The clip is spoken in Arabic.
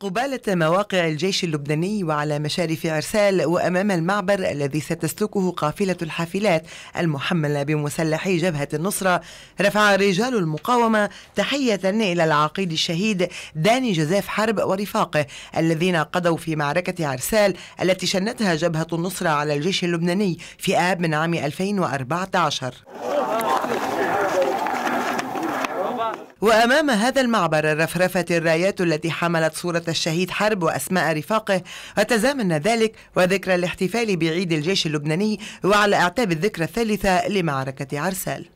قبالة مواقع الجيش اللبناني وعلى مشارف عرسال وأمام المعبر الذي ستسلكه قافلة الحافلات المحملة بمسلحي جبهة النصرة رفع رجال المقاومة تحية إلى العقيد الشهيد داني جزاف حرب ورفاقه الذين قضوا في معركة عرسال التي شنتها جبهة النصرة على الجيش اللبناني في آب من عام 2014 وأمام هذا المعبر رفرفت الرايات التي حملت صورة الشهيد حرب وأسماء رفاقه وتزامن ذلك وذكرى الاحتفال بعيد الجيش اللبناني وعلى أعتاب الذكرى الثالثة لمعركة عرسال